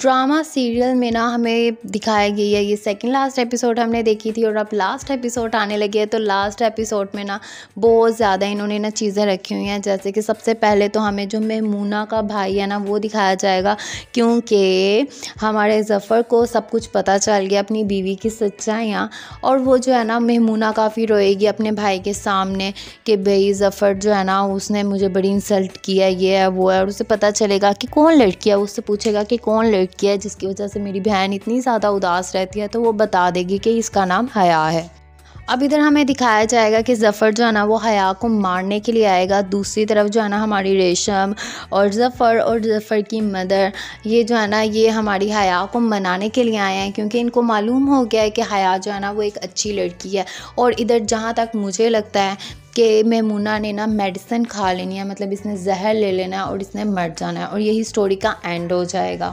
drama serial में ना हमें दिखाया गया है ये सेकंड लास्ट एपिसोड हमने देखी थी और अब लास्ट एपिसोड आने लगे हैं तो लास्ट एपिसोड में ना बहुत ज़्यादा इन्होंने ना चीज़ें रखी हुई हैं जैसे कि सबसे पहले तो हमें जो मेमूना का भाई है ना वो दिखाया जाएगा क्योंकि हमारे जफ़र को सब कुछ पता चल गया अपनी बीवी की सच्चाइयाँ और वो जो है ना मेमूना काफ़ी रोएगी अपने भाई के सामने कि भाई जफ़र जो है ना उसने मुझे बड़ी इंसल्ट किया ये है वो है और उसे पता चलेगा कि कौन लड़की है उससे पूछेगा कि कौन लड़की क्रिएट किया है जिसकी वजह से मेरी बहन इतनी ज़्यादा उदास रहती है तो वो बता देगी कि इसका नाम हया है अब इधर हमें दिखाया जाएगा कि जफ़र जो है ना वो हया को मारने के लिए आएगा दूसरी तरफ जो है ना हमारी रेशम और जफ़र और जफ़र की मदर ये जो है ना ये हमारी हया को मनाने के लिए आए हैं क्योंकि इनको मालूम हो गया है कि हया जो है ना वो एक अच्छी लड़की है और इधर जहाँ तक मुझे लगता है कि मेमूना ने ना मेडिसिन खा लेनी है मतलब इसने जहर ले लेना है और इसने मर जाना है और यही स्टोरी का एंड हो जाएगा